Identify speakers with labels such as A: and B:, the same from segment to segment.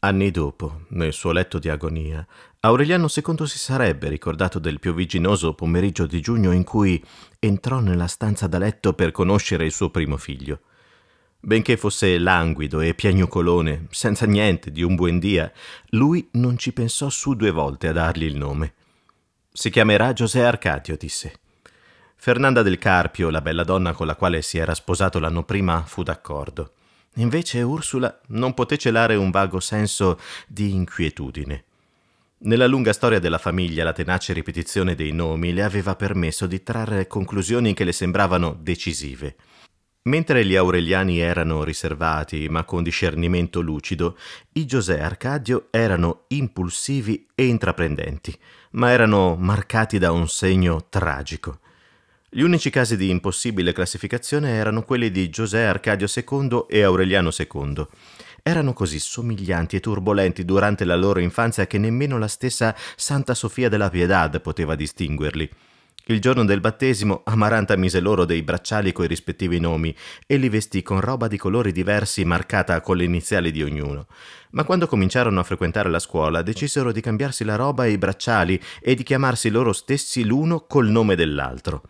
A: Anni dopo, nel suo letto di agonia, Aureliano II si sarebbe ricordato del piovigginoso pomeriggio di giugno in cui entrò nella stanza da letto per conoscere il suo primo figlio. Benché fosse languido e piagnucolone, senza niente di un buon dia, lui non ci pensò su due volte a dargli il nome. Si chiamerà José Arcadio, disse. Fernanda del Carpio, la bella donna con la quale si era sposato l'anno prima, fu d'accordo. Invece Ursula non poté celare un vago senso di inquietudine. Nella lunga storia della famiglia la tenace ripetizione dei nomi le aveva permesso di trarre conclusioni che le sembravano decisive. Mentre gli Aureliani erano riservati ma con discernimento lucido, i Giuseppe Arcadio erano impulsivi e intraprendenti, ma erano marcati da un segno tragico. Gli unici casi di impossibile classificazione erano quelli di Giuseppe Arcadio II e Aureliano II. Erano così somiglianti e turbolenti durante la loro infanzia che nemmeno la stessa Santa Sofia della Piedad poteva distinguerli. Il giorno del battesimo Amaranta mise loro dei bracciali coi rispettivi nomi e li vestì con roba di colori diversi marcata con le iniziali di ognuno. Ma quando cominciarono a frequentare la scuola decisero di cambiarsi la roba e i bracciali e di chiamarsi loro stessi l'uno col nome dell'altro.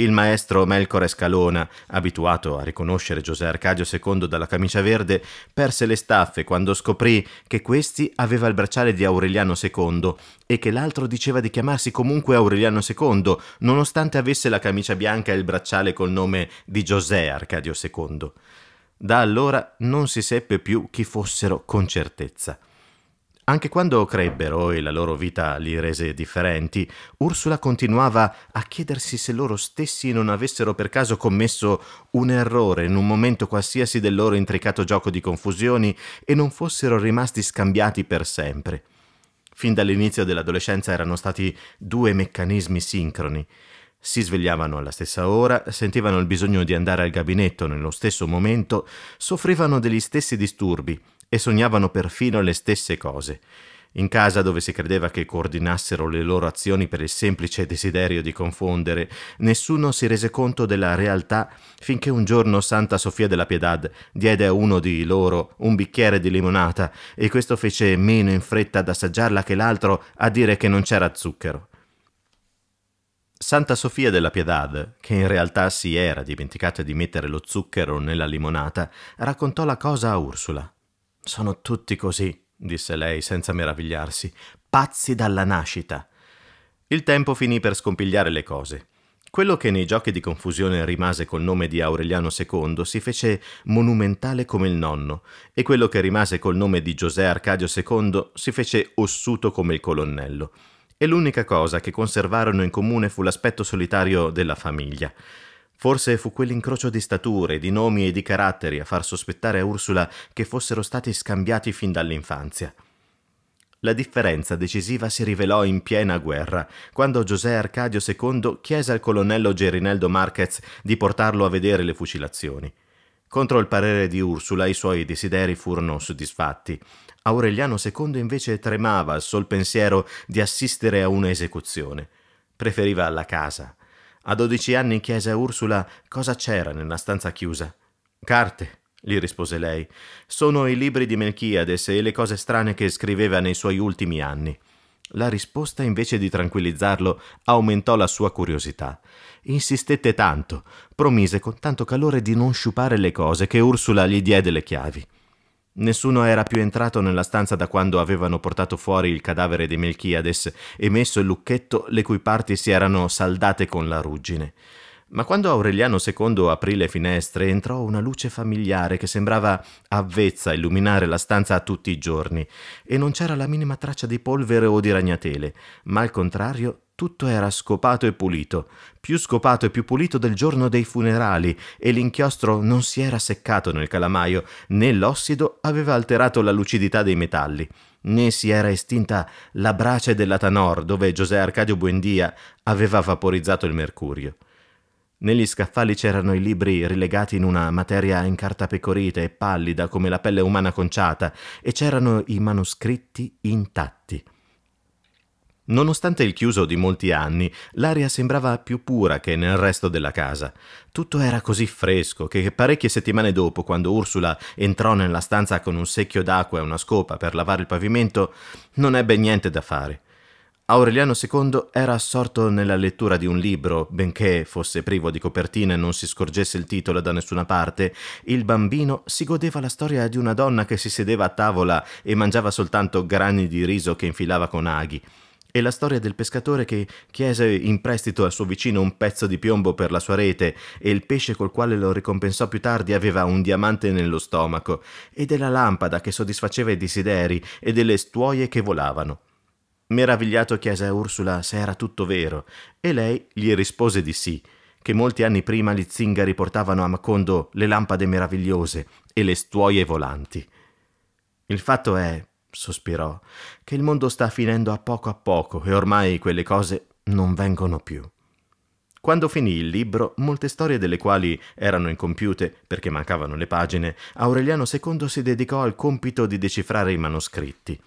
A: Il maestro Melcore Scalona, abituato a riconoscere Giuseppe Arcadio II dalla camicia verde, perse le staffe quando scoprì che questi aveva il bracciale di Aureliano II e che l'altro diceva di chiamarsi comunque Aureliano II, nonostante avesse la camicia bianca e il bracciale col nome di Giuseppe Arcadio II. Da allora non si seppe più chi fossero con certezza. Anche quando crebbero e la loro vita li rese differenti, Ursula continuava a chiedersi se loro stessi non avessero per caso commesso un errore in un momento qualsiasi del loro intricato gioco di confusioni e non fossero rimasti scambiati per sempre. Fin dall'inizio dell'adolescenza erano stati due meccanismi sincroni. Si svegliavano alla stessa ora, sentivano il bisogno di andare al gabinetto nello stesso momento, soffrivano degli stessi disturbi, e sognavano perfino le stesse cose. In casa dove si credeva che coordinassero le loro azioni per il semplice desiderio di confondere, nessuno si rese conto della realtà finché un giorno Santa Sofia della Piedad diede a uno di loro un bicchiere di limonata e questo fece meno in fretta ad assaggiarla che l'altro a dire che non c'era zucchero. Santa Sofia della Piedad, che in realtà si era dimenticata di mettere lo zucchero nella limonata, raccontò la cosa a Ursula. Sono tutti così, disse lei senza meravigliarsi, pazzi dalla nascita. Il tempo finì per scompigliare le cose. Quello che nei giochi di confusione rimase col nome di Aureliano II si fece monumentale come il nonno, e quello che rimase col nome di Giuseppe Arcadio II si fece ossuto come il colonnello. E l'unica cosa che conservarono in comune fu l'aspetto solitario della famiglia. Forse fu quell'incrocio di stature, di nomi e di caratteri a far sospettare a Ursula che fossero stati scambiati fin dall'infanzia. La differenza decisiva si rivelò in piena guerra, quando José Arcadio II chiese al colonnello Gerineldo Marquez di portarlo a vedere le fucilazioni. Contro il parere di Ursula i suoi desideri furono soddisfatti. Aureliano II invece tremava al sol pensiero di assistere a una esecuzione. Preferiva la casa, a dodici anni chiese a Ursula cosa c'era nella stanza chiusa. Carte, gli rispose lei. Sono i libri di Melchiades e le cose strane che scriveva nei suoi ultimi anni. La risposta, invece di tranquillizzarlo, aumentò la sua curiosità. Insistette tanto, promise con tanto calore di non sciupare le cose che Ursula gli diede le chiavi. Nessuno era più entrato nella stanza da quando avevano portato fuori il cadavere di Melchiades e messo il lucchetto le cui parti si erano saldate con la ruggine. Ma quando Aureliano II aprì le finestre entrò una luce familiare che sembrava avvezza a illuminare la stanza a tutti i giorni e non c'era la minima traccia di polvere o di ragnatele, ma al contrario tutto era scopato e pulito, più scopato e più pulito del giorno dei funerali e l'inchiostro non si era seccato nel calamaio né l'ossido aveva alterato la lucidità dei metalli né si era estinta la brace della Tanor dove José Arcadio Buendia aveva vaporizzato il mercurio. Negli scaffali c'erano i libri rilegati in una materia incartapecorita e pallida come la pelle umana conciata, e c'erano i manoscritti intatti. Nonostante il chiuso di molti anni, l'aria sembrava più pura che nel resto della casa. Tutto era così fresco che parecchie settimane dopo, quando Ursula entrò nella stanza con un secchio d'acqua e una scopa per lavare il pavimento, non ebbe niente da fare. Aureliano II era assorto nella lettura di un libro, benché fosse privo di copertina e non si scorgesse il titolo da nessuna parte, il bambino si godeva la storia di una donna che si sedeva a tavola e mangiava soltanto grani di riso che infilava con aghi, e la storia del pescatore che chiese in prestito al suo vicino un pezzo di piombo per la sua rete e il pesce col quale lo ricompensò più tardi aveva un diamante nello stomaco, e della lampada che soddisfaceva i desideri e delle stuoie che volavano. Meravigliato chiese a Ursula se era tutto vero e lei gli rispose di sì, che molti anni prima gli zingari portavano a Macondo le lampade meravigliose e le stuoie volanti. Il fatto è, sospirò, che il mondo sta finendo a poco a poco e ormai quelle cose non vengono più. Quando finì il libro, molte storie delle quali erano incompiute perché mancavano le pagine, Aureliano II si dedicò al compito di decifrare i manoscritti.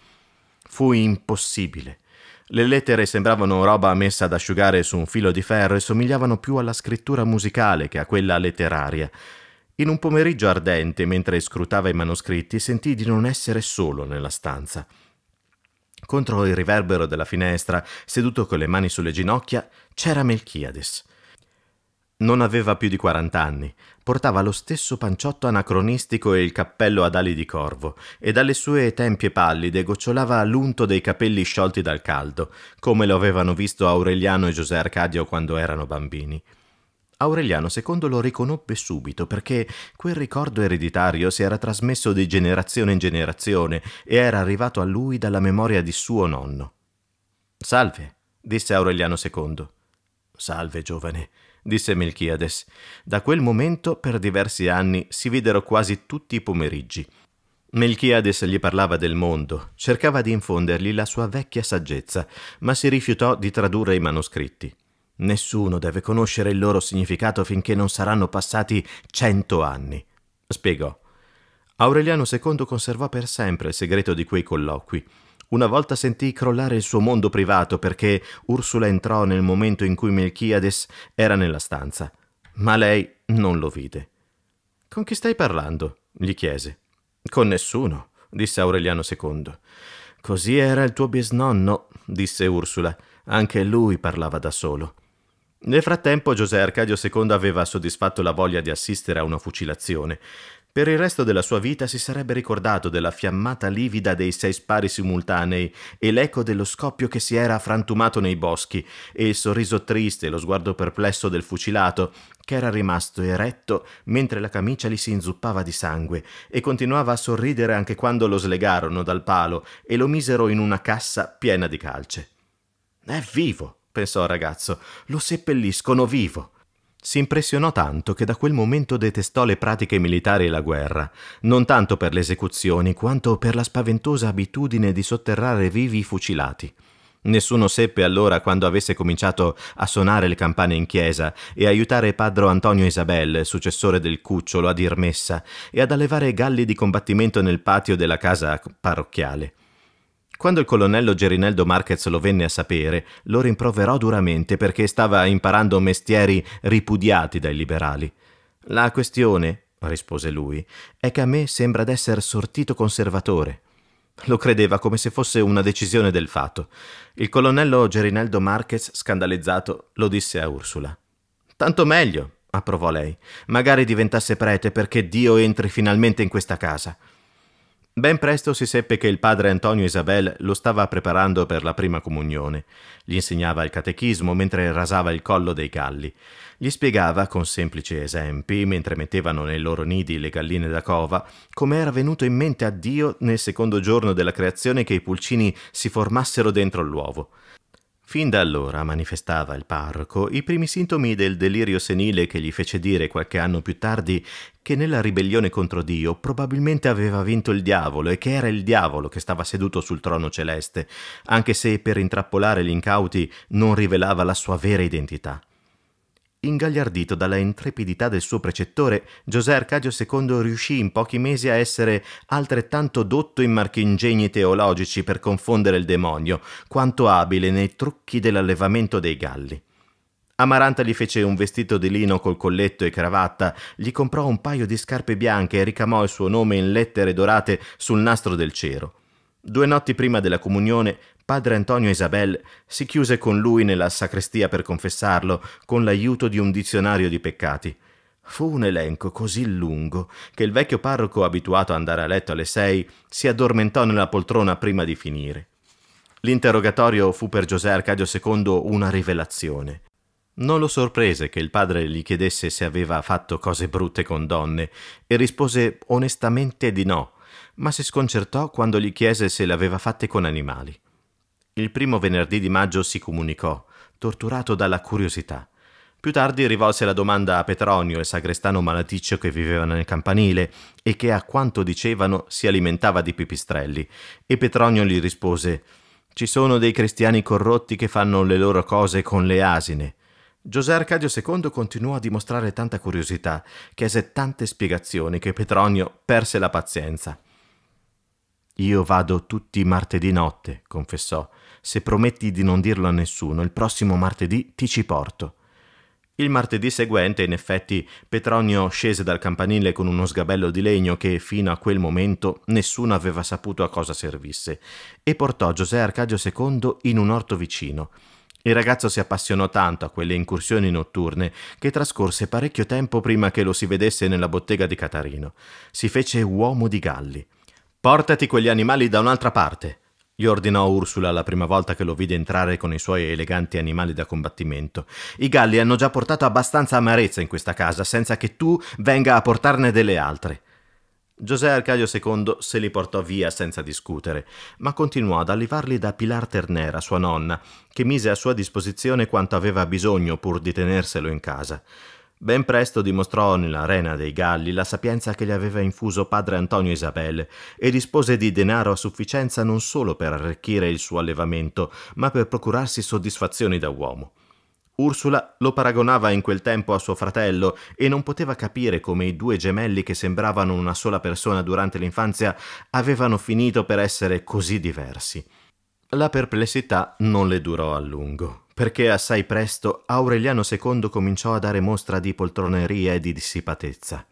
A: Fu impossibile. Le lettere sembravano roba messa ad asciugare su un filo di ferro e somigliavano più alla scrittura musicale che a quella letteraria. In un pomeriggio ardente, mentre scrutava i manoscritti, sentì di non essere solo nella stanza. Contro il riverbero della finestra, seduto con le mani sulle ginocchia, c'era Melchiades. Non aveva più di 40 anni, portava lo stesso panciotto anacronistico e il cappello ad ali di corvo, e dalle sue tempie pallide gocciolava l'unto dei capelli sciolti dal caldo, come lo avevano visto Aureliano e José Arcadio quando erano bambini. Aureliano II lo riconobbe subito perché quel ricordo ereditario si era trasmesso di generazione in generazione e era arrivato a lui dalla memoria di suo nonno. Salve, disse Aureliano II. Salve, giovane, disse Melchiades. Da quel momento per diversi anni si videro quasi tutti i pomeriggi. Melchiades gli parlava del mondo, cercava di infondergli la sua vecchia saggezza, ma si rifiutò di tradurre i manoscritti. Nessuno deve conoscere il loro significato finché non saranno passati cento anni, spiegò. Aureliano II conservò per sempre il segreto di quei colloqui. Una volta sentì crollare il suo mondo privato perché Ursula entrò nel momento in cui Melchiades era nella stanza, ma lei non lo vide. Con chi stai parlando? gli chiese. Con nessuno, disse Aureliano II. Così era il tuo bisnonno, disse Ursula. Anche lui parlava da solo. Nel frattempo José Arcadio II aveva soddisfatto la voglia di assistere a una fucilazione. Per il resto della sua vita si sarebbe ricordato della fiammata livida dei sei spari simultanei e l'eco dello scoppio che si era frantumato nei boschi e il sorriso triste e lo sguardo perplesso del fucilato che era rimasto eretto mentre la camicia gli si inzuppava di sangue e continuava a sorridere anche quando lo slegarono dal palo e lo misero in una cassa piena di calce. È vivo, pensò il ragazzo, lo seppelliscono vivo. Si impressionò tanto che da quel momento detestò le pratiche militari e la guerra, non tanto per le esecuzioni quanto per la spaventosa abitudine di sotterrare vivi i fucilati. Nessuno seppe allora quando avesse cominciato a suonare le campane in chiesa e aiutare padro Antonio Isabel, successore del cucciolo, a dir messa e ad allevare galli di combattimento nel patio della casa parrocchiale. Quando il colonnello Gerineldo Marquez lo venne a sapere, lo rimproverò duramente perché stava imparando mestieri ripudiati dai liberali. La questione, rispose lui, è che a me sembra d'essere sortito conservatore. Lo credeva come se fosse una decisione del fatto. Il colonnello Gerineldo Marquez, scandalizzato, lo disse a Ursula. Tanto meglio, approvò lei. Magari diventasse prete perché Dio entri finalmente in questa casa. Ben presto si seppe che il padre Antonio Isabel lo stava preparando per la prima comunione. Gli insegnava il catechismo mentre rasava il collo dei galli. Gli spiegava, con semplici esempi, mentre mettevano nei loro nidi le galline da cova, come era venuto in mente a Dio nel secondo giorno della creazione che i pulcini si formassero dentro l'uovo. Fin da allora manifestava il parroco i primi sintomi del delirio senile che gli fece dire qualche anno più tardi che nella ribellione contro Dio probabilmente aveva vinto il diavolo e che era il diavolo che stava seduto sul trono celeste, anche se per intrappolare gli incauti non rivelava la sua vera identità. Ingagliardito dalla intrepidità del suo precettore, José Arcadio II riuscì in pochi mesi a essere altrettanto dotto in marchingegni teologici per confondere il demonio, quanto abile nei trucchi dell'allevamento dei galli. Amaranta gli fece un vestito di lino col colletto e cravatta, gli comprò un paio di scarpe bianche e ricamò il suo nome in lettere dorate sul nastro del cero. Due notti prima della comunione Padre Antonio Isabel si chiuse con lui nella sacrestia per confessarlo con l'aiuto di un dizionario di peccati. Fu un elenco così lungo che il vecchio parroco, abituato ad andare a letto alle sei, si addormentò nella poltrona prima di finire. L'interrogatorio fu per Giuseppe Arcadio II una rivelazione. Non lo sorprese che il padre gli chiedesse se aveva fatto cose brutte con donne e rispose onestamente di no, ma si sconcertò quando gli chiese se le aveva fatte con animali. Il primo venerdì di maggio si comunicò, torturato dalla curiosità. Più tardi rivolse la domanda a Petronio, il sagrestano malaticcio che viveva nel campanile e che, a quanto dicevano, si alimentava di pipistrelli. E Petronio gli rispose: Ci sono dei cristiani corrotti che fanno le loro cose con le asine. Giuseppe Arcadio II continuò a dimostrare tanta curiosità, chiese tante spiegazioni che Petronio perse la pazienza. Io vado tutti martedì notte, confessò, se prometti di non dirlo a nessuno, il prossimo martedì ti ci porto. Il martedì seguente, in effetti, Petronio scese dal campanile con uno sgabello di legno che fino a quel momento nessuno aveva saputo a cosa servisse, e portò Giuseppe Arcadio II in un orto vicino. Il ragazzo si appassionò tanto a quelle incursioni notturne che trascorse parecchio tempo prima che lo si vedesse nella bottega di Catarino. Si fece uomo di galli. Portati quegli animali da un'altra parte, gli ordinò Ursula la prima volta che lo vide entrare con i suoi eleganti animali da combattimento. I galli hanno già portato abbastanza amarezza in questa casa, senza che tu venga a portarne delle altre. Giuseppe Arcadio II se li portò via senza discutere, ma continuò ad allevarli da Pilar Ternera, sua nonna, che mise a sua disposizione quanto aveva bisogno pur di tenerselo in casa. Ben presto dimostrò nell'arena dei Galli la sapienza che gli aveva infuso padre Antonio Isabelle e dispose di denaro a sufficienza non solo per arricchire il suo allevamento, ma per procurarsi soddisfazioni da uomo. Ursula lo paragonava in quel tempo a suo fratello e non poteva capire come i due gemelli che sembravano una sola persona durante l'infanzia avevano finito per essere così diversi. La perplessità non le durò a lungo perché assai presto Aureliano II cominciò a dare mostra di poltroneria e di dissipatezza.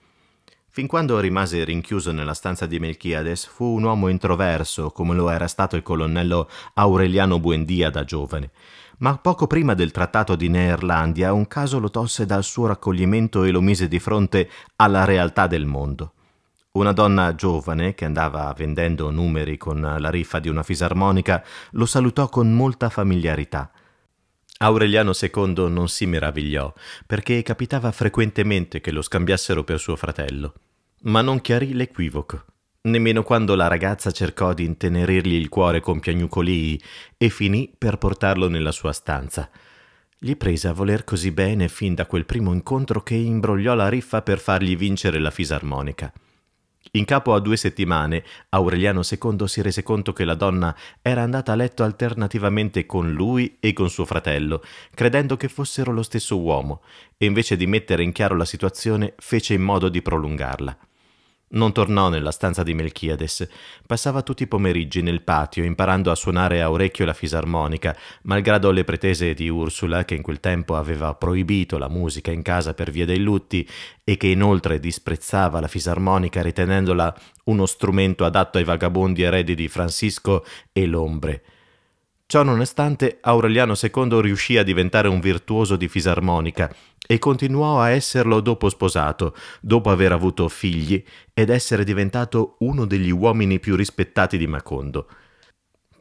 A: Fin quando rimase rinchiuso nella stanza di Melchiades, fu un uomo introverso, come lo era stato il colonnello Aureliano Buendia da giovane. Ma poco prima del trattato di Neerlandia, un caso lo tolse dal suo raccoglimento e lo mise di fronte alla realtà del mondo. Una donna giovane, che andava vendendo numeri con la riffa di una fisarmonica, lo salutò con molta familiarità Aureliano II non si meravigliò, perché capitava frequentemente che lo scambiassero per suo fratello, ma non chiarì l'equivoco. Nemmeno quando la ragazza cercò di intenerirgli il cuore con piagnucolii e finì per portarlo nella sua stanza. Gli prese a voler così bene fin da quel primo incontro che imbrogliò la riffa per fargli vincere la fisarmonica. In capo a due settimane, Aureliano II si rese conto che la donna era andata a letto alternativamente con lui e con suo fratello, credendo che fossero lo stesso uomo, e invece di mettere in chiaro la situazione fece in modo di prolungarla. Non tornò nella stanza di Melchiades. Passava tutti i pomeriggi nel patio, imparando a suonare a orecchio la fisarmonica, malgrado le pretese di Ursula, che in quel tempo aveva proibito la musica in casa per via dei lutti e che inoltre disprezzava la fisarmonica ritenendola uno strumento adatto ai vagabondi eredi di Francisco e l'ombre. Ciò nonostante, Aureliano II riuscì a diventare un virtuoso di fisarmonica e continuò a esserlo dopo sposato, dopo aver avuto figli ed essere diventato uno degli uomini più rispettati di Macondo.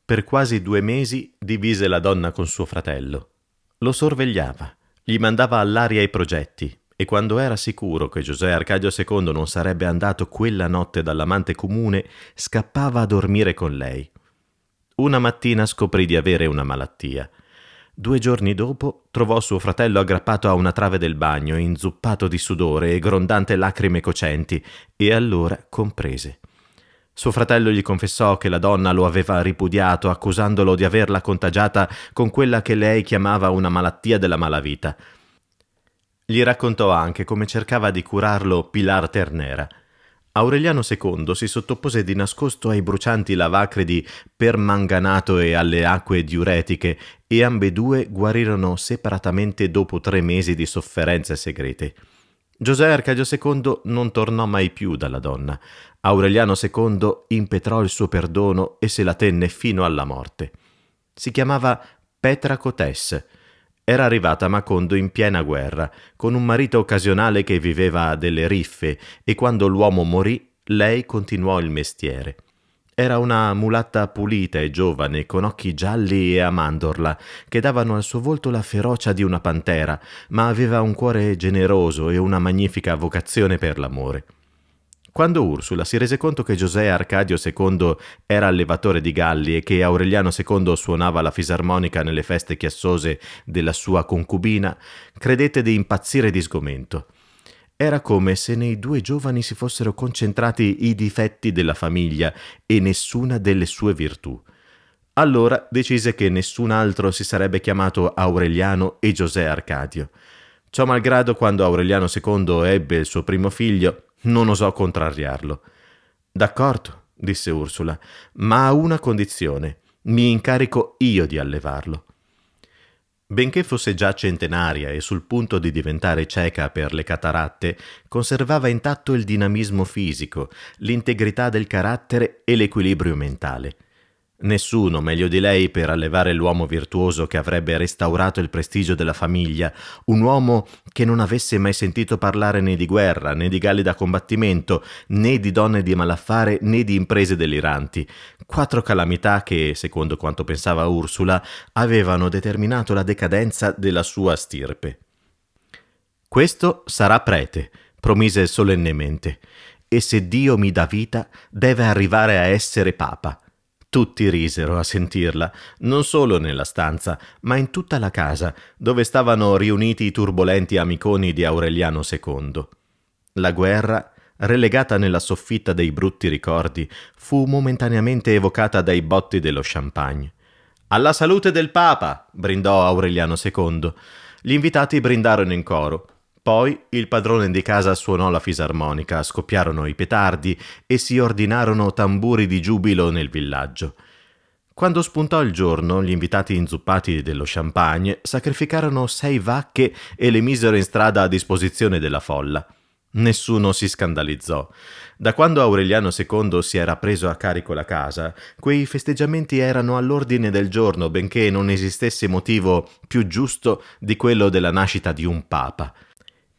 A: Per quasi due mesi divise la donna con suo fratello. Lo sorvegliava, gli mandava all'aria i progetti, e quando era sicuro che Giuseppe Arcadio II non sarebbe andato quella notte dall'amante comune, scappava a dormire con lei. Una mattina scoprì di avere una malattia. Due giorni dopo trovò suo fratello aggrappato a una trave del bagno, inzuppato di sudore e grondante lacrime cocenti, e allora comprese. Suo fratello gli confessò che la donna lo aveva ripudiato, accusandolo di averla contagiata con quella che lei chiamava una malattia della malavita. Gli raccontò anche come cercava di curarlo Pilar Ternera. Aureliano II si sottopose di nascosto ai brucianti lavacri di permanganato e alle acque diuretiche e ambedue guarirono separatamente dopo tre mesi di sofferenze segrete. Giuseppe Arcadio II non tornò mai più dalla donna. Aureliano II impetrò il suo perdono e se la tenne fino alla morte. Si chiamava Petra Cotes, era arrivata Macondo in piena guerra, con un marito occasionale che viveva delle riffe e quando l'uomo morì lei continuò il mestiere. Era una mulatta pulita e giovane, con occhi gialli e a mandorla, che davano al suo volto la ferocia di una pantera, ma aveva un cuore generoso e una magnifica vocazione per l'amore. Quando Ursula si rese conto che Giuseppe Arcadio II era allevatore di galli e che Aureliano II suonava la fisarmonica nelle feste chiassose della sua concubina, credette di impazzire di sgomento. Era come se nei due giovani si fossero concentrati i difetti della famiglia e nessuna delle sue virtù. Allora decise che nessun altro si sarebbe chiamato Aureliano e Giuseppe Arcadio. Ciò malgrado quando Aureliano II ebbe il suo primo figlio, non osò contrariarlo. D'accordo, disse Ursula, ma a una condizione. Mi incarico io di allevarlo. Benché fosse già centenaria e sul punto di diventare cieca per le cataratte, conservava intatto il dinamismo fisico, l'integrità del carattere e l'equilibrio mentale. Nessuno meglio di lei per allevare l'uomo virtuoso che avrebbe restaurato il prestigio della famiglia, un uomo che non avesse mai sentito parlare né di guerra, né di galli da combattimento, né di donne di malaffare, né di imprese deliranti. Quattro calamità che, secondo quanto pensava Ursula, avevano determinato la decadenza della sua stirpe. Questo sarà prete, promise solennemente, e se Dio mi dà vita, deve arrivare a essere papa. Tutti risero a sentirla, non solo nella stanza, ma in tutta la casa, dove stavano riuniti i turbolenti amiconi di Aureliano II. La guerra, relegata nella soffitta dei brutti ricordi, fu momentaneamente evocata dai botti dello champagne. Alla salute del Papa! brindò Aureliano II. Gli invitati brindarono in coro. Poi il padrone di casa suonò la fisarmonica, scoppiarono i petardi e si ordinarono tamburi di giubilo nel villaggio. Quando spuntò il giorno, gli invitati inzuppati dello champagne sacrificarono sei vacche e le misero in strada a disposizione della folla. Nessuno si scandalizzò. Da quando Aureliano II si era preso a carico la casa, quei festeggiamenti erano all'ordine del giorno, benché non esistesse motivo più giusto di quello della nascita di un papa.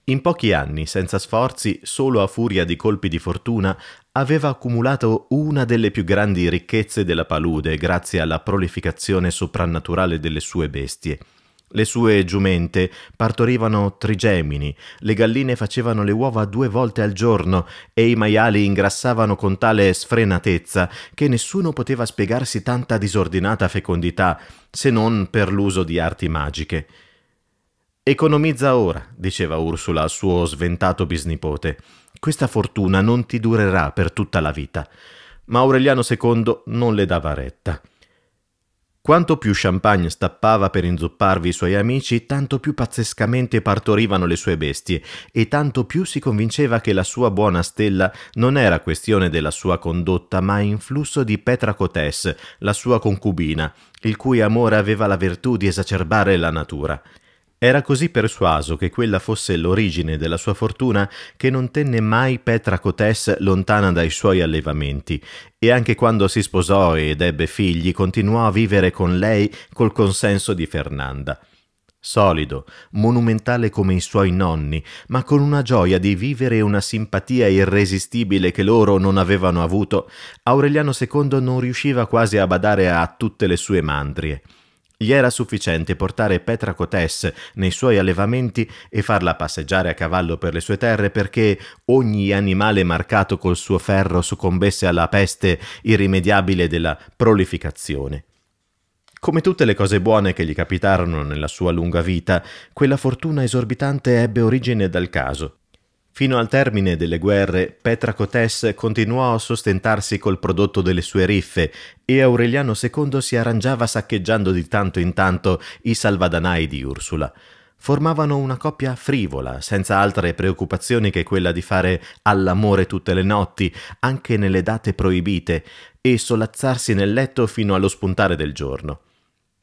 A: In pochi anni, senza sforzi, solo a furia di colpi di fortuna, aveva accumulato una delle più grandi ricchezze della palude grazie alla prolificazione soprannaturale delle sue bestie. Le sue giumente partorivano trigemini, le galline facevano le uova due volte al giorno e i maiali ingrassavano con tale sfrenatezza che nessuno poteva spiegarsi tanta disordinata fecondità se non per l'uso di arti magiche. Economizza ora, diceva Ursula al suo sventato bisnipote. Questa fortuna non ti durerà per tutta la vita. Ma Aureliano II non le dava retta. Quanto più champagne stappava per inzupparvi i suoi amici, tanto più pazzescamente partorivano le sue bestie e tanto più si convinceva che la sua buona stella non era questione della sua condotta, ma influsso di Petra Cotes, la sua concubina, il cui amore aveva la virtù di esacerbare la natura. Era così persuaso che quella fosse l'origine della sua fortuna che non tenne mai Petra Cotes lontana dai suoi allevamenti e anche quando si sposò ed ebbe figli continuò a vivere con lei col consenso di Fernanda. Solido, monumentale come i suoi nonni, ma con una gioia di vivere e una simpatia irresistibile che loro non avevano avuto, Aureliano II non riusciva quasi a badare a tutte le sue mandrie. Gli era sufficiente portare Petra Cotes nei suoi allevamenti e farla passeggiare a cavallo per le sue terre perché ogni animale marcato col suo ferro soccombesse alla peste irrimediabile della prolificazione. Come tutte le cose buone che gli capitarono nella sua lunga vita, quella fortuna esorbitante ebbe origine dal caso. Fino al termine delle guerre, Petra Cotes continuò a sostentarsi col prodotto delle sue riffe e Aureliano II si arrangiava saccheggiando di tanto in tanto i salvadanai di Ursula. Formavano una coppia frivola, senza altre preoccupazioni che quella di fare all'amore tutte le notti, anche nelle date proibite, e solazzarsi nel letto fino allo spuntare del giorno.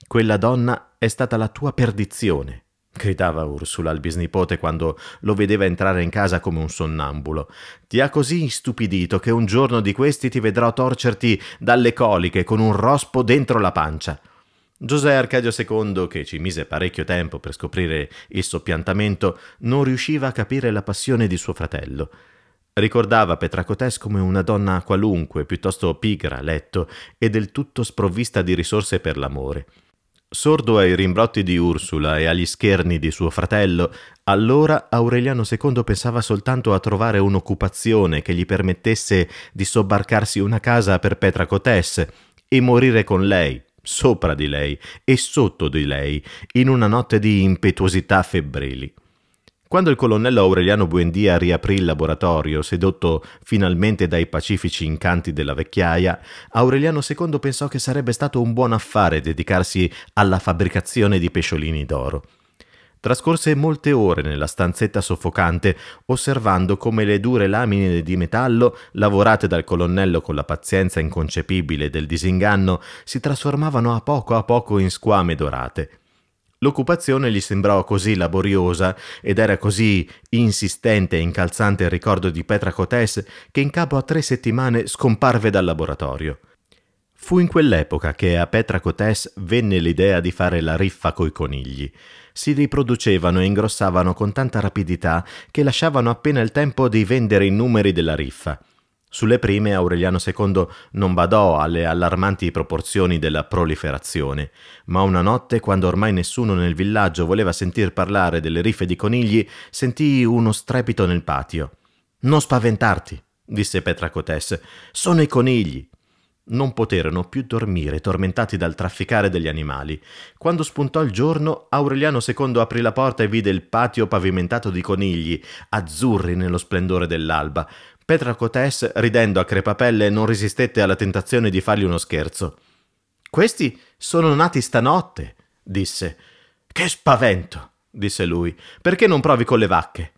A: Quella donna è stata la tua perdizione, gridava Ursula al bisnipote quando lo vedeva entrare in casa come un sonnambulo. Ti ha così istupidito che un giorno di questi ti vedrò torcerti dalle coliche con un rospo dentro la pancia. Giuseppe Arcadio II, che ci mise parecchio tempo per scoprire il soppiantamento, non riusciva a capire la passione di suo fratello. Ricordava Petracotes come una donna qualunque, piuttosto pigra a letto e del tutto sprovvista di risorse per l'amore. Sordo ai rimbrotti di Ursula e agli scherni di suo fratello, allora Aureliano II pensava soltanto a trovare un'occupazione che gli permettesse di sobbarcarsi una casa per Petra Cotes e morire con lei, sopra di lei e sotto di lei, in una notte di impetuosità febbrili. Quando il colonnello Aureliano Buendia riaprì il laboratorio, sedotto finalmente dai pacifici incanti della vecchiaia, Aureliano II pensò che sarebbe stato un buon affare dedicarsi alla fabbricazione di pesciolini d'oro. Trascorse molte ore nella stanzetta soffocante, osservando come le dure lamine di metallo, lavorate dal colonnello con la pazienza inconcepibile del disinganno, si trasformavano a poco a poco in squame dorate. L'occupazione gli sembrò così laboriosa ed era così insistente e incalzante il ricordo di Petra Cotes che in capo a tre settimane scomparve dal laboratorio. Fu in quell'epoca che a Petra Cotes venne l'idea di fare la riffa coi conigli. Si riproducevano e ingrossavano con tanta rapidità che lasciavano appena il tempo di vendere i numeri della riffa. Sulle prime Aureliano II non badò alle allarmanti proporzioni della proliferazione, ma una notte, quando ormai nessuno nel villaggio voleva sentir parlare delle rife di conigli, sentì uno strepito nel patio. Non spaventarti, disse Petra Cotes, sono i conigli. Non poterono più dormire, tormentati dal trafficare degli animali. Quando spuntò il giorno, Aureliano II aprì la porta e vide il patio pavimentato di conigli, azzurri nello splendore dell'alba, Petraco Tess, ridendo a crepapelle, non resistette alla tentazione di fargli uno scherzo. Questi sono nati stanotte, disse. Che spavento, disse lui. Perché non provi con le vacche?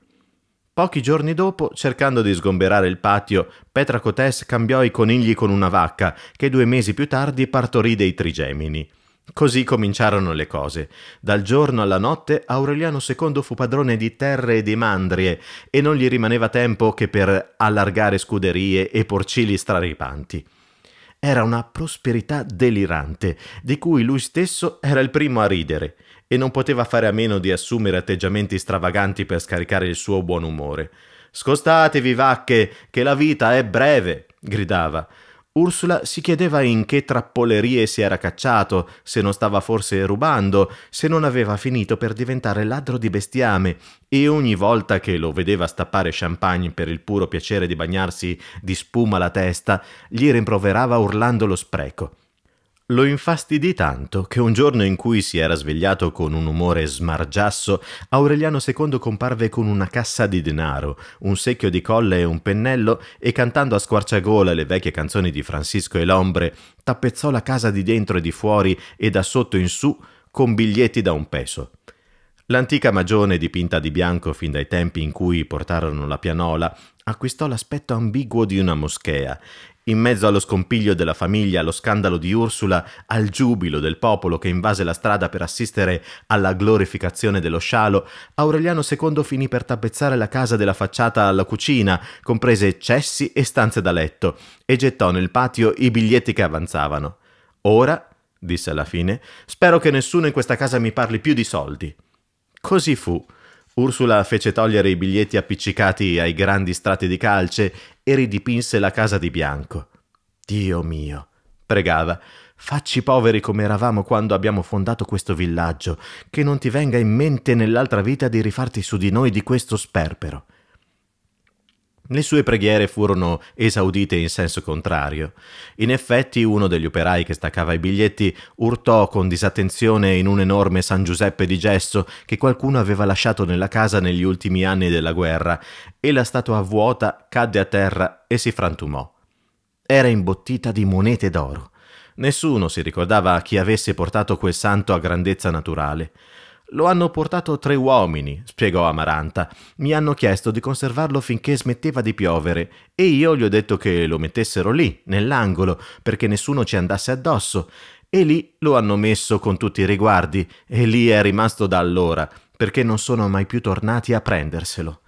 A: Pochi giorni dopo, cercando di sgomberare il patio, Petraco Tess cambiò i conigli con una vacca, che due mesi più tardi partorì dei trigemini. Così cominciarono le cose. Dal giorno alla notte Aureliano II fu padrone di terre e di mandrie e non gli rimaneva tempo che per allargare scuderie e porcili straripanti. Era una prosperità delirante, di cui lui stesso era il primo a ridere, e non poteva fare a meno di assumere atteggiamenti stravaganti per scaricare il suo buon umore. Scostatevi, vacche, che la vita è breve! gridava Ursula si chiedeva in che trappolerie si era cacciato, se non stava forse rubando, se non aveva finito per diventare ladro di bestiame, e ogni volta che lo vedeva stappare champagne per il puro piacere di bagnarsi di spuma la testa, gli rimproverava urlando lo spreco. Lo infastidì tanto che un giorno in cui si era svegliato con un umore smargiasso, Aureliano II comparve con una cassa di denaro, un secchio di colle e un pennello e cantando a squarciagola le vecchie canzoni di Francisco e Lombre, tappezzò la casa di dentro e di fuori e da sotto in su con biglietti da un peso. L'antica magione dipinta di bianco fin dai tempi in cui portarono la pianola acquistò l'aspetto ambiguo di una moschea in mezzo allo scompiglio della famiglia, allo scandalo di Ursula, al giubilo del popolo che invase la strada per assistere alla glorificazione dello scialo, Aureliano II finì per tappezzare la casa della facciata alla cucina, comprese cessi e stanze da letto, e gettò nel patio i biglietti che avanzavano. Ora, disse alla fine, spero che nessuno in questa casa mi parli più di soldi. Così fu Ursula fece togliere i biglietti appiccicati ai grandi strati di calce e ridipinse la casa di bianco. Dio mio, pregava, facci poveri come eravamo quando abbiamo fondato questo villaggio, che non ti venga in mente nell'altra vita di rifarti su di noi di questo sperpero. Le sue preghiere furono esaudite in senso contrario. In effetti uno degli operai che staccava i biglietti urtò con disattenzione in un enorme San Giuseppe di gesso che qualcuno aveva lasciato nella casa negli ultimi anni della guerra e la statua vuota cadde a terra e si frantumò. Era imbottita di monete d'oro. Nessuno si ricordava chi avesse portato quel santo a grandezza naturale. Lo hanno portato tre uomini, spiegò Amaranta. Mi hanno chiesto di conservarlo finché smetteva di piovere e io gli ho detto che lo mettessero lì, nell'angolo, perché nessuno ci andasse addosso. E lì lo hanno messo con tutti i riguardi e lì è rimasto da allora, perché non sono mai più tornati a prenderselo.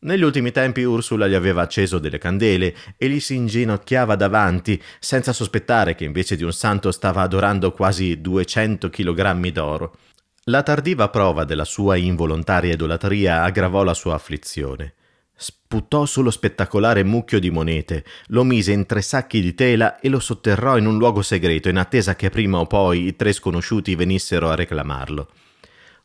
A: Negli ultimi tempi Ursula gli aveva acceso delle candele e gli si inginocchiava davanti, senza sospettare che invece di un santo stava adorando quasi 200 kg d'oro. La tardiva prova della sua involontaria idolatria aggravò la sua afflizione. Sputò sullo spettacolare mucchio di monete, lo mise in tre sacchi di tela e lo sotterrò in un luogo segreto in attesa che prima o poi i tre sconosciuti venissero a reclamarlo.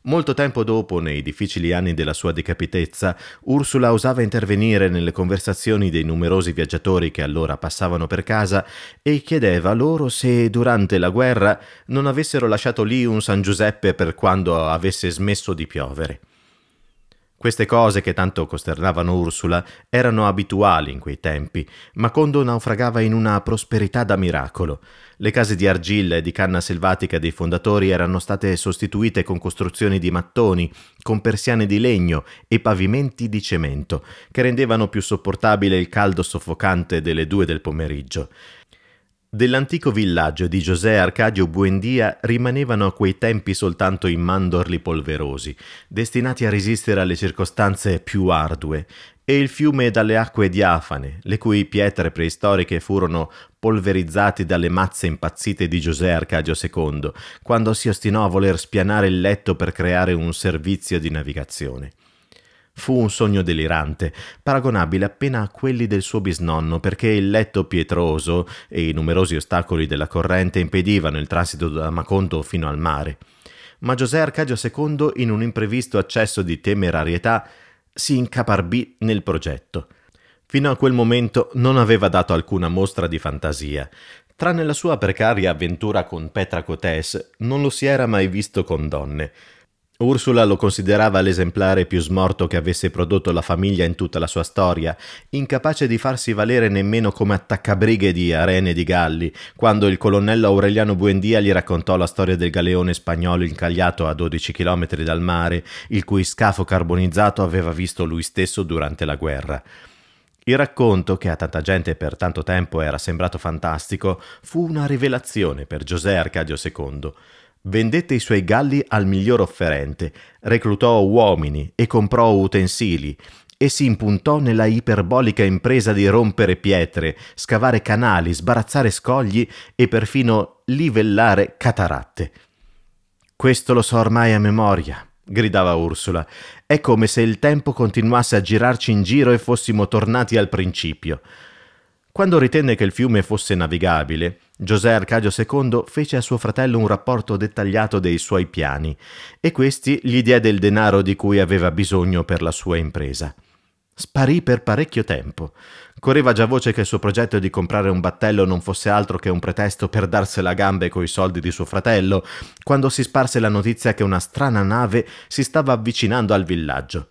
A: Molto tempo dopo, nei difficili anni della sua decapitezza, Ursula osava intervenire nelle conversazioni dei numerosi viaggiatori che allora passavano per casa e chiedeva loro se durante la guerra non avessero lasciato lì un San Giuseppe per quando avesse smesso di piovere. Queste cose che tanto costernavano Ursula erano abituali in quei tempi, ma Condo naufragava in una prosperità da miracolo. Le case di argilla e di canna selvatica dei fondatori erano state sostituite con costruzioni di mattoni, con persiane di legno e pavimenti di cemento, che rendevano più sopportabile il caldo soffocante delle due del pomeriggio. Dell'antico villaggio di José Arcadio Buendía rimanevano a quei tempi soltanto i mandorli polverosi, destinati a resistere alle circostanze più ardue, e il fiume dalle acque diafane, le cui pietre preistoriche furono polverizzate dalle mazze impazzite di José Arcadio II, quando si ostinò a voler spianare il letto per creare un servizio di navigazione. Fu un sogno delirante, paragonabile appena a quelli del suo bisnonno, perché il letto pietroso e i numerosi ostacoli della corrente impedivano il transito da Maconto fino al mare. Ma José Arcadio II, in un imprevisto accesso di temerarietà, si incaparbì nel progetto. Fino a quel momento non aveva dato alcuna mostra di fantasia. Tranne la sua precaria avventura con Petra Cotes, non lo si era mai visto con donne. Ursula lo considerava l'esemplare più smorto che avesse prodotto la famiglia in tutta la sua storia, incapace di farsi valere nemmeno come attaccabrighe di arene di galli, quando il colonnello Aureliano Buendia gli raccontò la storia del galeone spagnolo incagliato a 12 km dal mare, il cui scafo carbonizzato aveva visto lui stesso durante la guerra. Il racconto, che a tanta gente per tanto tempo era sembrato fantastico, fu una rivelazione per José Arcadio II. Vendette i suoi galli al miglior offerente, reclutò uomini e comprò utensili e si impuntò nella iperbolica impresa di rompere pietre, scavare canali, sbarazzare scogli e perfino livellare cataratte. Questo lo so ormai a memoria, gridava Ursula. È come se il tempo continuasse a girarci in giro e fossimo tornati al principio. Quando ritenne che il fiume fosse navigabile, José Arcadio II fece a suo fratello un rapporto dettagliato dei suoi piani e questi gli diede il denaro di cui aveva bisogno per la sua impresa. Sparì per parecchio tempo. Correva già voce che il suo progetto di comprare un battello non fosse altro che un pretesto per darsela a gambe coi soldi di suo fratello, quando si sparse la notizia che una strana nave si stava avvicinando al villaggio.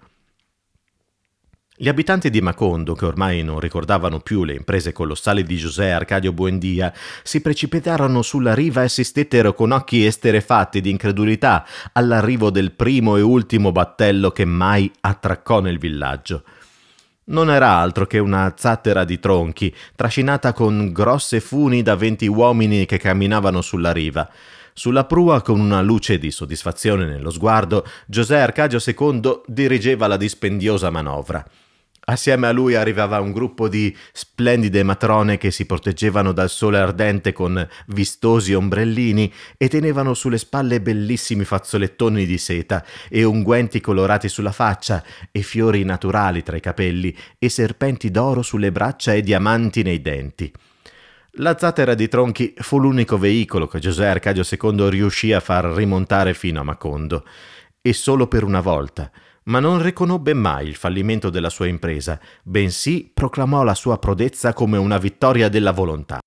A: Gli abitanti di Macondo, che ormai non ricordavano più le imprese colossali di José Arcadio Buendia, si precipitarono sulla riva e si stettero con occhi esterefatti di incredulità all'arrivo del primo e ultimo battello che mai attraccò nel villaggio. Non era altro che una zattera di tronchi, trascinata con grosse funi da venti uomini che camminavano sulla riva. Sulla prua, con una luce di soddisfazione nello sguardo, José Arcadio II dirigeva la dispendiosa manovra. Assieme a lui arrivava un gruppo di splendide matrone che si proteggevano dal sole ardente con vistosi ombrellini e tenevano sulle spalle bellissimi fazzolettoni di seta e unguenti colorati sulla faccia e fiori naturali tra i capelli e serpenti d'oro sulle braccia e diamanti nei denti. La zattera di tronchi fu l'unico veicolo che José Arcadio II riuscì a far rimontare fino a Macondo, e solo per una volta – ma non riconobbe mai il fallimento della sua impresa, bensì proclamò la sua prodezza come una vittoria della volontà.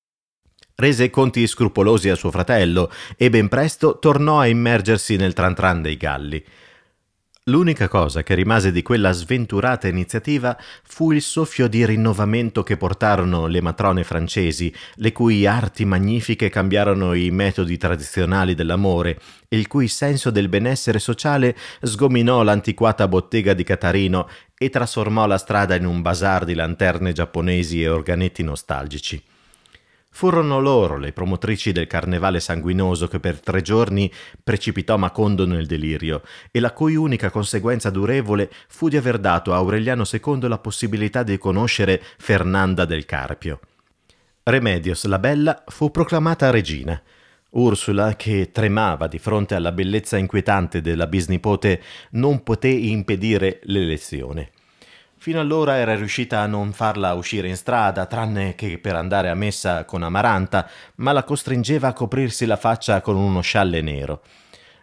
A: Rese conti scrupolosi a suo fratello e ben presto tornò a immergersi nel tran tran dei galli. L'unica cosa che rimase di quella sventurata iniziativa fu il soffio di rinnovamento che portarono le matrone francesi, le cui arti magnifiche cambiarono i metodi tradizionali dell'amore e il cui senso del benessere sociale sgominò l'antiquata bottega di Catarino e trasformò la strada in un bazar di lanterne giapponesi e organetti nostalgici. Furono loro le promotrici del carnevale sanguinoso che per tre giorni precipitò Macondo nel delirio e la cui unica conseguenza durevole fu di aver dato a Aureliano II la possibilità di conoscere Fernanda del Carpio. Remedios la Bella fu proclamata regina. Ursula, che tremava di fronte alla bellezza inquietante della bisnipote, non poté impedire l'elezione. Fino allora era riuscita a non farla uscire in strada, tranne che per andare a messa con Amaranta, ma la costringeva a coprirsi la faccia con uno scialle nero.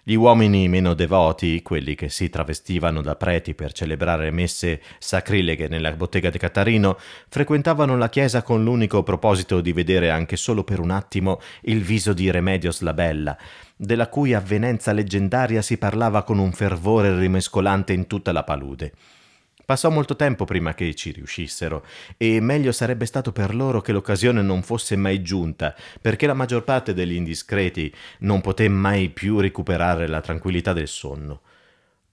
A: Gli uomini meno devoti, quelli che si travestivano da preti per celebrare messe sacrileghe nella bottega di Catarino, frequentavano la chiesa con l'unico proposito di vedere anche solo per un attimo il viso di Remedios la Bella, della cui avvenenza leggendaria si parlava con un fervore rimescolante in tutta la palude. Passò molto tempo prima che ci riuscissero e meglio sarebbe stato per loro che l'occasione non fosse mai giunta, perché la maggior parte degli indiscreti non poté mai più recuperare la tranquillità del sonno.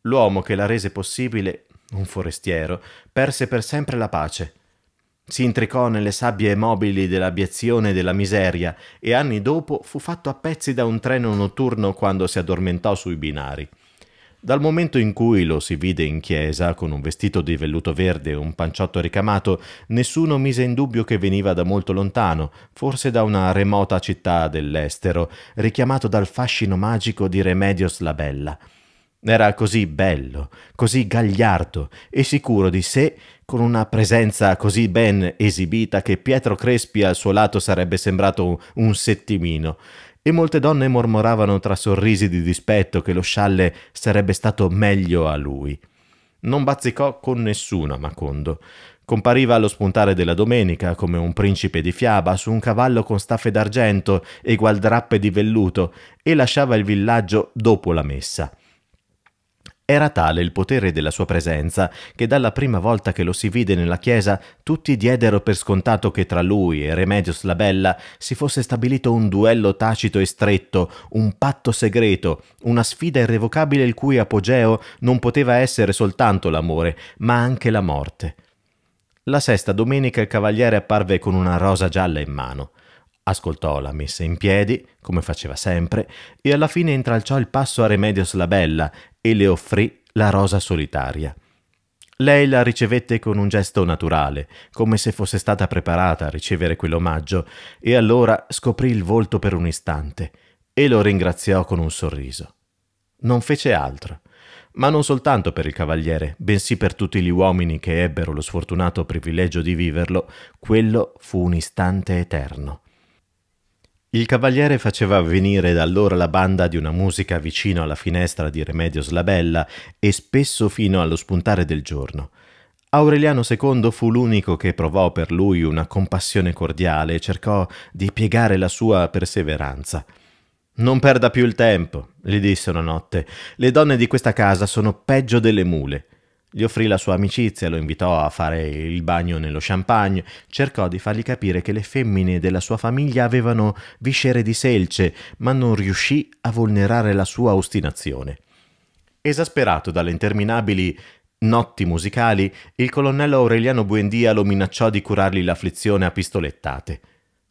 A: L'uomo che la rese possibile, un forestiero, perse per sempre la pace. Si intricò nelle sabbie mobili dell'abiezione e della miseria e anni dopo fu fatto a pezzi da un treno notturno quando si addormentò sui binari. Dal momento in cui lo si vide in chiesa, con un vestito di velluto verde e un panciotto ricamato, nessuno mise in dubbio che veniva da molto lontano, forse da una remota città dell'estero, richiamato dal fascino magico di Remedios la Bella. Era così bello, così gagliardo e sicuro di sé, con una presenza così ben esibita che Pietro Crespi al suo lato sarebbe sembrato un settimino e molte donne mormoravano tra sorrisi di dispetto che lo scialle sarebbe stato meglio a lui. Non bazzicò con nessuno Macondo. Compariva allo spuntare della domenica come un principe di fiaba su un cavallo con staffe d'argento e gualdrappe di velluto e lasciava il villaggio dopo la messa. Era tale il potere della sua presenza che dalla prima volta che lo si vide nella chiesa tutti diedero per scontato che tra lui e Remedios la Bella si fosse stabilito un duello tacito e stretto, un patto segreto, una sfida irrevocabile il cui apogeo non poteva essere soltanto l'amore, ma anche la morte. La sesta domenica il cavaliere apparve con una rosa gialla in mano. Ascoltò la messa in piedi, come faceva sempre, e alla fine intralciò il passo a Remedios la Bella e le offrì la rosa solitaria. Lei la ricevette con un gesto naturale, come se fosse stata preparata a ricevere quell'omaggio, e allora scoprì il volto per un istante e lo ringraziò con un sorriso. Non fece altro, ma non soltanto per il cavaliere, bensì per tutti gli uomini che ebbero lo sfortunato privilegio di viverlo, quello fu un istante eterno. Il cavaliere faceva venire da allora la banda di una musica vicino alla finestra di Remedios la Bella e spesso fino allo spuntare del giorno. Aureliano II fu l'unico che provò per lui una compassione cordiale e cercò di piegare la sua perseveranza. Non perda più il tempo, gli disse una notte. Le donne di questa casa sono peggio delle mule. Gli offrì la sua amicizia, lo invitò a fare il bagno nello champagne, cercò di fargli capire che le femmine della sua famiglia avevano viscere di selce, ma non riuscì a vulnerare la sua ostinazione. Esasperato dalle interminabili notti musicali, il colonnello Aureliano Buendia lo minacciò di curargli l'afflizione a pistolettate.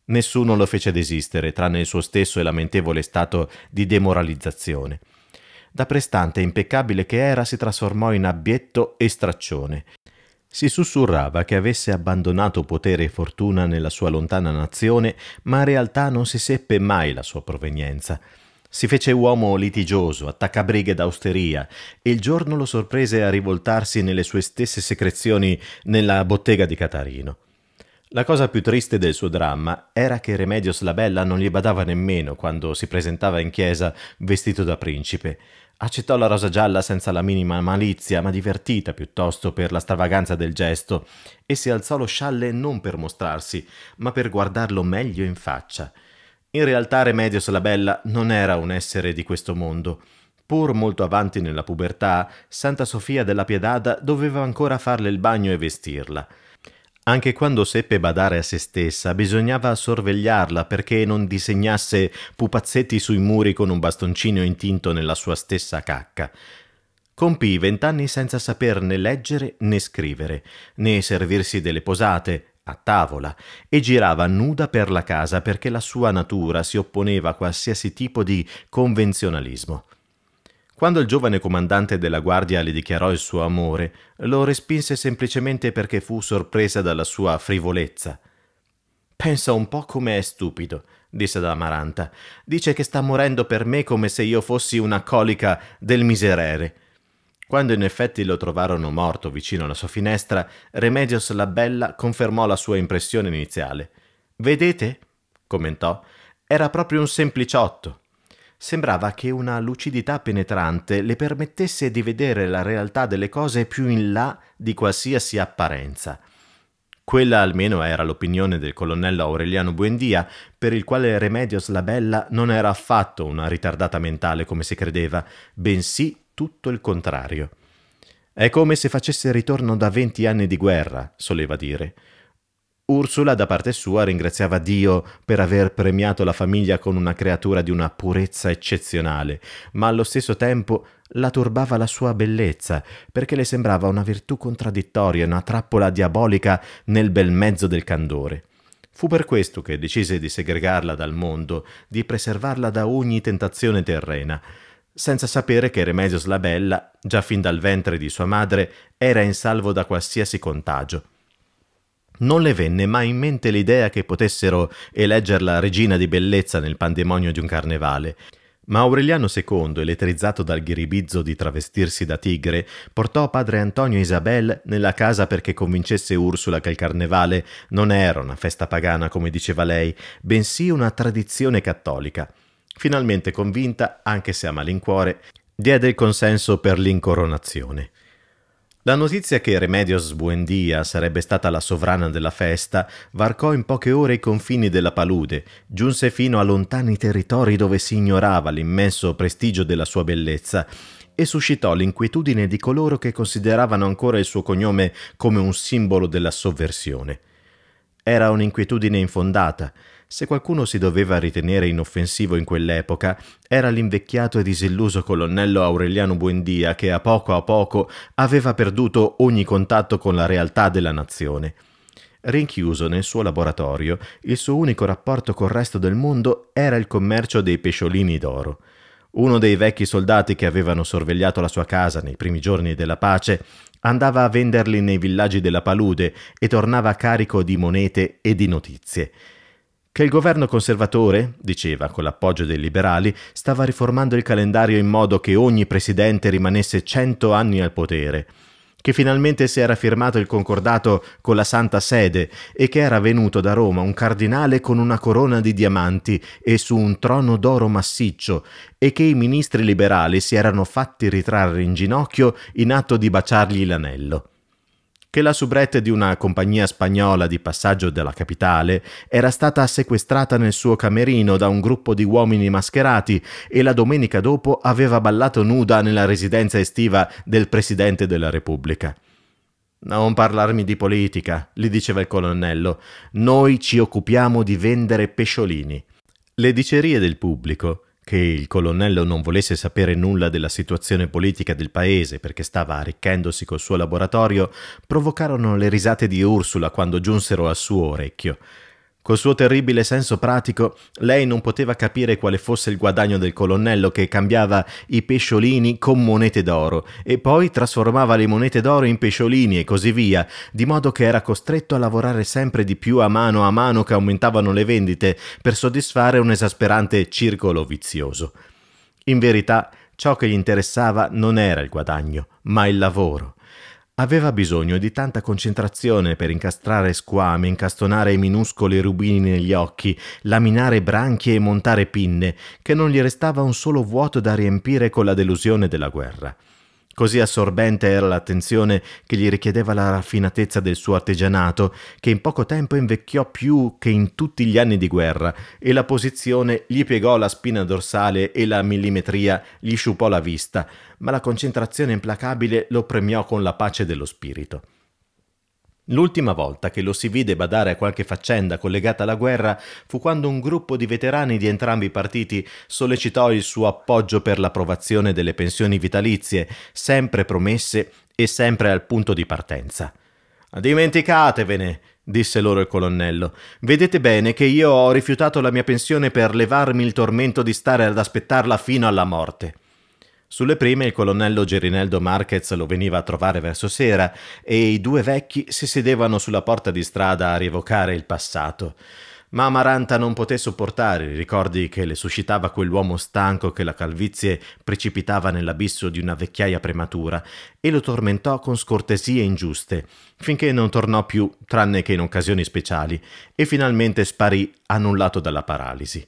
A: Nessuno lo fece desistere, tranne il suo stesso e lamentevole stato di demoralizzazione da prestante impeccabile che era si trasformò in abietto e straccione. Si sussurrava che avesse abbandonato potere e fortuna nella sua lontana nazione, ma in realtà non si seppe mai la sua provenienza. Si fece uomo litigioso, attaccabrighe d'austeria, e il giorno lo sorprese a rivoltarsi nelle sue stesse secrezioni nella bottega di Catarino. La cosa più triste del suo dramma era che Remedios la Bella non gli badava nemmeno quando si presentava in chiesa vestito da principe. Accettò la rosa gialla senza la minima malizia, ma divertita piuttosto per la stravaganza del gesto, e si alzò lo scialle non per mostrarsi, ma per guardarlo meglio in faccia. In realtà Remedios la Bella non era un essere di questo mondo. Pur molto avanti nella pubertà, Santa Sofia della Piedada doveva ancora farle il bagno e vestirla. Anche quando seppe badare a se stessa, bisognava sorvegliarla perché non disegnasse pupazzetti sui muri con un bastoncino intinto nella sua stessa cacca. Compì vent'anni senza saper né leggere né scrivere, né servirsi delle posate, a tavola, e girava nuda per la casa perché la sua natura si opponeva a qualsiasi tipo di convenzionalismo. Quando il giovane comandante della guardia le dichiarò il suo amore, lo respinse semplicemente perché fu sorpresa dalla sua frivolezza. Pensa un po' come è stupido, disse Amaranta. Dice che sta morendo per me come se io fossi una colica del miserere. Quando in effetti lo trovarono morto vicino alla sua finestra, Remedios la Bella confermò la sua impressione iniziale. Vedete? commentò. Era proprio un sempliciotto sembrava che una lucidità penetrante le permettesse di vedere la realtà delle cose più in là di qualsiasi apparenza. Quella almeno era l'opinione del colonnello Aureliano Buendia, per il quale Remedios la Bella non era affatto una ritardata mentale come si credeva, bensì tutto il contrario. È come se facesse ritorno da venti anni di guerra, soleva dire. Ursula, da parte sua, ringraziava Dio per aver premiato la famiglia con una creatura di una purezza eccezionale, ma allo stesso tempo la turbava la sua bellezza, perché le sembrava una virtù contraddittoria, una trappola diabolica nel bel mezzo del candore. Fu per questo che decise di segregarla dal mondo, di preservarla da ogni tentazione terrena, senza sapere che Remedios la Bella, già fin dal ventre di sua madre, era in salvo da qualsiasi contagio. Non le venne mai in mente l'idea che potessero eleggerla regina di bellezza nel pandemonio di un carnevale. Ma Aureliano II, elettrizzato dal ghiribizzo di travestirsi da tigre, portò padre Antonio e Isabel nella casa perché convincesse Ursula che il carnevale non era una festa pagana, come diceva lei, bensì una tradizione cattolica. Finalmente convinta, anche se a malincuore, diede il consenso per l'incoronazione. La notizia che Remedios Buendia sarebbe stata la sovrana della festa varcò in poche ore i confini della palude, giunse fino a lontani territori dove si ignorava l'immenso prestigio della sua bellezza e suscitò l'inquietudine di coloro che consideravano ancora il suo cognome come un simbolo della sovversione. Era un'inquietudine infondata, se qualcuno si doveva ritenere inoffensivo in quell'epoca, era l'invecchiato e disilluso colonnello Aureliano Buendia che a poco a poco aveva perduto ogni contatto con la realtà della nazione. Rinchiuso nel suo laboratorio, il suo unico rapporto col resto del mondo era il commercio dei pesciolini d'oro. Uno dei vecchi soldati che avevano sorvegliato la sua casa nei primi giorni della pace andava a venderli nei villaggi della palude e tornava carico di monete e di notizie che il governo conservatore, diceva con l'appoggio dei liberali, stava riformando il calendario in modo che ogni presidente rimanesse cento anni al potere, che finalmente si era firmato il concordato con la Santa Sede e che era venuto da Roma un cardinale con una corona di diamanti e su un trono d'oro massiccio e che i ministri liberali si erano fatti ritrarre in ginocchio in atto di baciargli l'anello che la soubrette di una compagnia spagnola di passaggio della capitale era stata sequestrata nel suo camerino da un gruppo di uomini mascherati e la domenica dopo aveva ballato nuda nella residenza estiva del Presidente della Repubblica. Non parlarmi di politica, gli diceva il colonnello, noi ci occupiamo di vendere pesciolini. Le dicerie del pubblico che il colonnello non volesse sapere nulla della situazione politica del paese perché stava arricchendosi col suo laboratorio, provocarono le risate di Ursula quando giunsero al suo orecchio. Col suo terribile senso pratico, lei non poteva capire quale fosse il guadagno del colonnello che cambiava i pesciolini con monete d'oro e poi trasformava le monete d'oro in pesciolini e così via, di modo che era costretto a lavorare sempre di più a mano a mano che aumentavano le vendite per soddisfare un esasperante circolo vizioso. In verità, ciò che gli interessava non era il guadagno, ma il lavoro. Aveva bisogno di tanta concentrazione per incastrare squame, incastonare i minuscoli rubini negli occhi, laminare branchie e montare pinne, che non gli restava un solo vuoto da riempire con la delusione della guerra. Così assorbente era l'attenzione che gli richiedeva la raffinatezza del suo artigianato, che in poco tempo invecchiò più che in tutti gli anni di guerra, e la posizione gli piegò la spina dorsale e la millimetria gli sciupò la vista, ma la concentrazione implacabile lo premiò con la pace dello spirito. L'ultima volta che lo si vide badare a qualche faccenda collegata alla guerra fu quando un gruppo di veterani di entrambi i partiti sollecitò il suo appoggio per l'approvazione delle pensioni vitalizie, sempre promesse e sempre al punto di partenza. Dimenticatevene, disse loro il colonnello. Vedete bene che io ho rifiutato la mia pensione per levarmi il tormento di stare ad aspettarla fino alla morte. Sulle prime il colonnello Gerineldo Marquez lo veniva a trovare verso sera e i due vecchi si sedevano sulla porta di strada a rievocare il passato. Ma Amaranta non poté sopportare i ricordi che le suscitava quell'uomo stanco che la calvizie precipitava nell'abisso di una vecchiaia prematura e lo tormentò con scortesie ingiuste, finché non tornò più tranne che in occasioni speciali e finalmente sparì annullato dalla paralisi.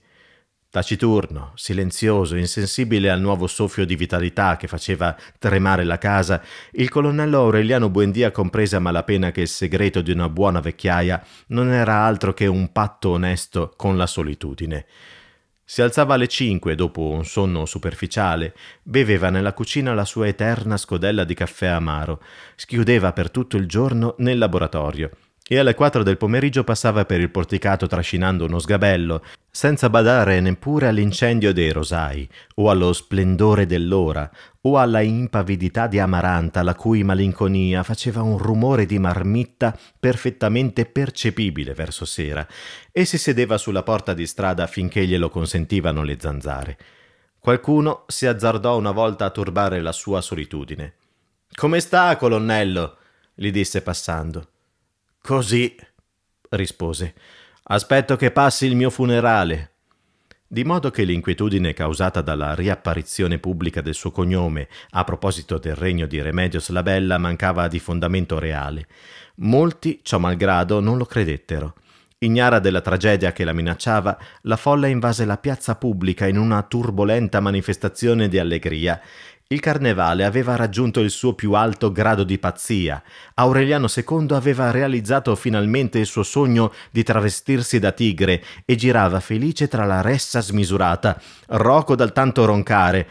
A: Taciturno, silenzioso, insensibile al nuovo soffio di vitalità che faceva tremare la casa, il colonnello Aureliano Buendia comprese a malapena che il segreto di una buona vecchiaia non era altro che un patto onesto con la solitudine. Si alzava alle cinque dopo un sonno superficiale, beveva nella cucina la sua eterna scodella di caffè amaro, schiudeva per tutto il giorno nel laboratorio e alle quattro del pomeriggio passava per il porticato trascinando uno sgabello, senza badare neppure all'incendio dei rosai, o allo splendore dell'ora, o alla impavidità di Amaranta, la cui malinconia faceva un rumore di marmitta perfettamente percepibile verso sera, e si sedeva sulla porta di strada finché glielo consentivano le zanzare. Qualcuno si azzardò una volta a turbare la sua solitudine. Come sta, colonnello? gli disse passando. Così, rispose. Aspetto che passi il mio funerale. Di modo che l'inquietudine causata dalla riapparizione pubblica del suo cognome a proposito del regno di Remedios la Bella mancava di fondamento reale. Molti, ciò malgrado, non lo credettero. Ignara della tragedia che la minacciava, la folla invase la piazza pubblica in una turbolenta manifestazione di allegria il carnevale aveva raggiunto il suo più alto grado di pazzia. Aureliano II aveva realizzato finalmente il suo sogno di travestirsi da tigre e girava felice tra la ressa smisurata, roco dal tanto roncare,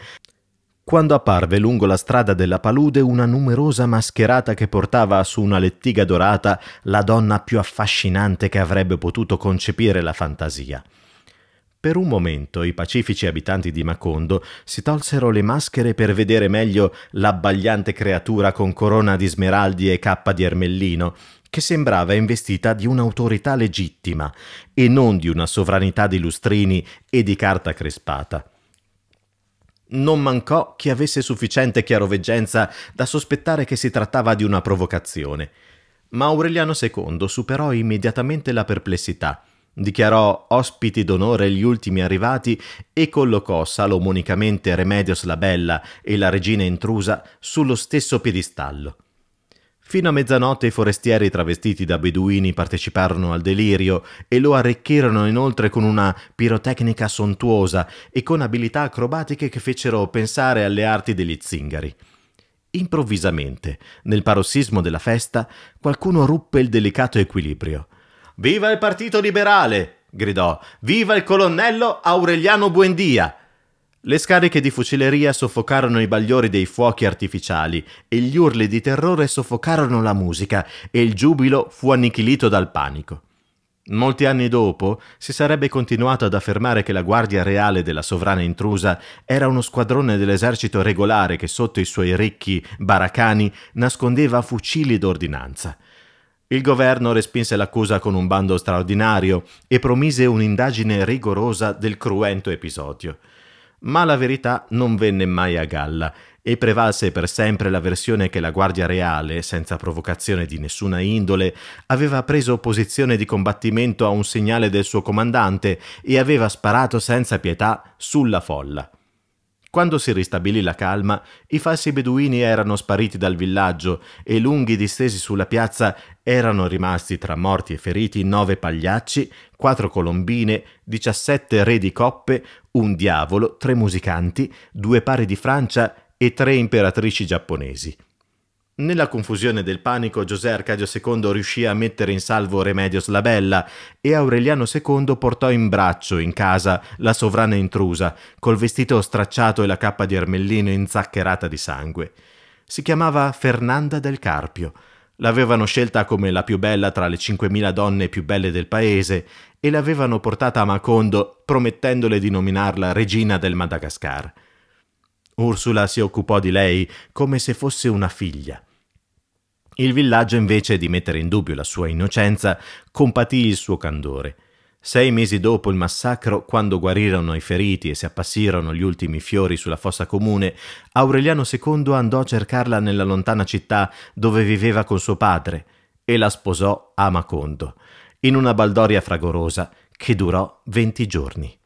A: quando apparve lungo la strada della palude una numerosa mascherata che portava su una lettiga dorata la donna più affascinante che avrebbe potuto concepire la fantasia. Per un momento i pacifici abitanti di Macondo si tolsero le maschere per vedere meglio l'abbagliante creatura con corona di smeraldi e cappa di ermellino, che sembrava investita di un'autorità legittima e non di una sovranità di lustrini e di carta crespata. Non mancò chi avesse sufficiente chiaroveggenza da sospettare che si trattava di una provocazione, ma Aureliano II superò immediatamente la perplessità Dichiarò ospiti d'onore gli ultimi arrivati e collocò salomonicamente Remedios la Bella e la regina intrusa sullo stesso piedistallo. Fino a mezzanotte i forestieri travestiti da beduini parteciparono al delirio e lo arricchirono inoltre con una pirotecnica sontuosa e con abilità acrobatiche che fecero pensare alle arti degli zingari. Improvvisamente, nel parossismo della festa, qualcuno ruppe il delicato equilibrio. Viva il Partito Liberale! gridò. Viva il colonnello Aureliano Buendia! Le scariche di fucileria soffocarono i bagliori dei fuochi artificiali e gli urli di terrore soffocarono la musica e il giubilo fu annichilito dal panico. Molti anni dopo si sarebbe continuato ad affermare che la Guardia Reale della sovrana intrusa era uno squadrone dell'esercito regolare che sotto i suoi ricchi baracani nascondeva fucili d'ordinanza. Il governo respinse l'accusa con un bando straordinario e promise un'indagine rigorosa del cruento episodio. Ma la verità non venne mai a galla e prevalse per sempre la versione che la Guardia Reale, senza provocazione di nessuna indole, aveva preso posizione di combattimento a un segnale del suo comandante e aveva sparato senza pietà sulla folla. Quando si ristabilì la calma, i falsi beduini erano spariti dal villaggio e lunghi distesi sulla piazza erano rimasti tra morti e feriti nove pagliacci, quattro colombine, diciassette re di coppe, un diavolo, tre musicanti, due pari di Francia e tre imperatrici giapponesi. Nella confusione del panico José Arcadio II riuscì a mettere in salvo Remedios la Bella e Aureliano II portò in braccio in casa la sovrana intrusa, col vestito stracciato e la cappa di ermellino inzaccherata di sangue. Si chiamava Fernanda del Carpio. L'avevano scelta come la più bella tra le 5.000 donne più belle del paese e l'avevano portata a Macondo promettendole di nominarla regina del Madagascar. Ursula si occupò di lei come se fosse una figlia il villaggio invece di mettere in dubbio la sua innocenza compatì il suo candore. Sei mesi dopo il massacro, quando guarirono i feriti e si appassirono gli ultimi fiori sulla fossa comune, Aureliano II andò a cercarla nella lontana città dove viveva con suo padre e la sposò a Macondo, in una baldoria fragorosa che durò venti giorni.